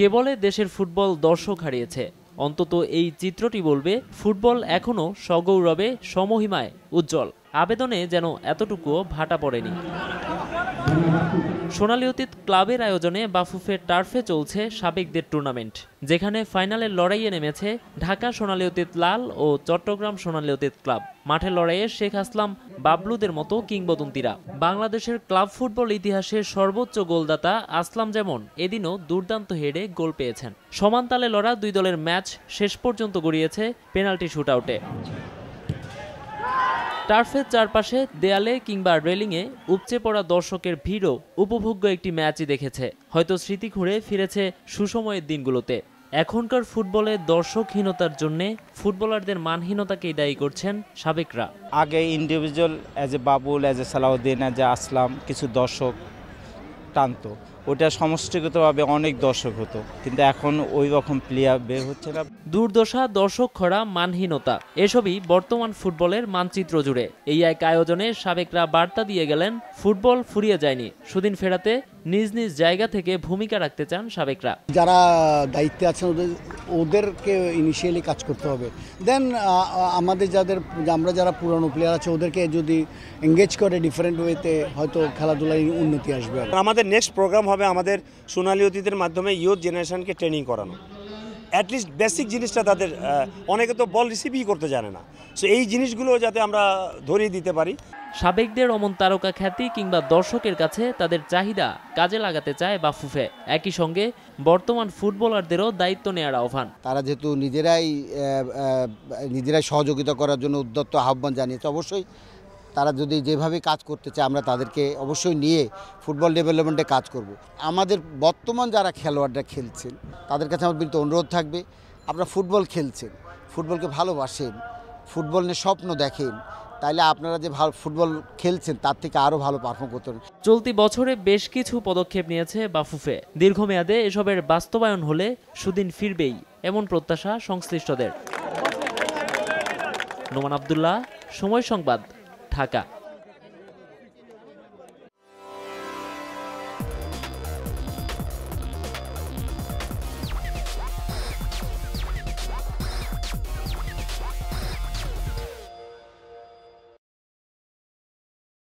কেবলে দেশের ফুটবল দর্শক হারিয়েছে অন্তত এই চিত্রটি বলবে ফুটবল এখনও সগৌরবে সমহিমায় উজ্জ্বল আবেদনে যেন এতটুকুও ভাটা পড়েনি সোনালী অতীত ক্লাবের আয়োজনে বাফুফের টার্ফে চলছে সাবেকদের টুর্নামেন্ট যেখানে ফাইনালের লড়াইয়ে নেমেছে ঢাকা সোনালী অতীত লাল ও চট্টগ্রাম সোনালী অতীত ক্লাব মাঠে লড়াইয়ে শেখ আসলাম বাবলুদের মতো কিংবদন্তিরা বাংলাদেশের ক্লাব ফুটবল ইতিহাসের সর্বোচ্চ গোলদাতা আসলাম যেমন এদিনও দুর্দান্ত হেডে গোল পেয়েছেন সমান তালে লড়া দুই দলের ম্যাচ শেষ পর্যন্ত গড়িয়েছে পেনাল্টি শুট আউটে টার্ফের চারপাশে দেয়ালে কিংবা রেলিংয়ে উপচে পড়া দর্শকের ভিড়ও উপভোগ্য একটি ম্যাচই দেখেছে হয়তো স্মৃতি ঘুরে ফিরেছে সুসময়ের দিনগুলোতে এখনকার ফুটবলে দর্শকহীনতার জন্য ফুটবলারদের মানহীনতাকেই দায়ী করছেন সাবেকরা আগে individual as a Babul as a Salauddin as a Aslam কিছু দর্শক টানত ওটা সমষ্টিগতভাবে অনেক দর্শক হতো কিন্তু এখন ওই রকম প্লেয়ার বের হচ্ছে না দুর্দশা দর্শক খরা মানহীনতা এসবই বর্তমান ফুটবলের মানচিত্র জুড়ে এই এক আয়োজনে সাবেকরা বার্তা দিয়ে গেলেন ফুটবল ফুরিয়ে যায়নি সুদিন ফেরাতে নিজ নিজ জায়গা থেকে ভূমিকা রাখতে চান সাবেকরা যারা দায়িত্বে আছেন ওদের ওদেরকে ইনিশিয়ালি কাজ করতে হবে দেন আমাদের যাদের আমরা যারা পুরনো প্লেয়ার আছে ওদেরকে যদি এঙ্গেজ করে ডিফারেন্ট ওয়েতে হয়তো খেলাধুলায় উন্নতি আসবে আমাদের নেক্সট প্রোগ্রাম হবে আমাদের সোনালি অতীতের মাধ্যমে ইয়ুথ জেনারেশানকে ট্রেনিং করানো অ্যাটলিস্ট বেসিক জিনিসটা তাদের অনেকে তো বল রিসিভই করতে জানে না সো এই জিনিসগুলো যাতে আমরা ধরিয়ে দিতে পারি সাবেকদের অমন তারকা খ্যাতি কিংবা দর্শকের কাছে তাদের চাহিদা কাজে লাগাতে চায় বাফুফে একই সঙ্গে বর্তমান ফুটবলারদেরও দায়িত্ব নেওয়ার আহ্বান তারা যেহেতু নিজেরাই নিজেরাই সহযোগিতা করার জন্য উদ্যত্ত আহ্বান জানিয়েছে অবশ্যই তারা যদি যেভাবে কাজ করতে চায় আমরা তাদেরকে অবশ্যই নিয়ে ফুটবল ডেভেলপমেন্টে কাজ করব। আমাদের বর্তমান যারা খেলোয়াড়রা খেলছেন তাদের কাছে আমার বিরুদ্ধে অনুরোধ থাকবে আপনারা ফুটবল খেলছেন ফুটবলকে ভালোবাসেন ফুটবল নিয়ে স্বপ্ন দেখেন তাইলে আপনারা যে ভালো ফুটবল খেলছেন তার থেকে আরও ভালো পারফর্ম করতে চলতি বছরে বেশ কিছু পদক্ষেপ নিয়েছে বাফুফে দীর্ঘমেয়াদে এসবের বাস্তবায়ন হলে সুদিন ফিরবেই এমন প্রত্যাশা সংশ্লিষ্টদের নোমান আবদুল্লাহ সময় সংবাদ 다가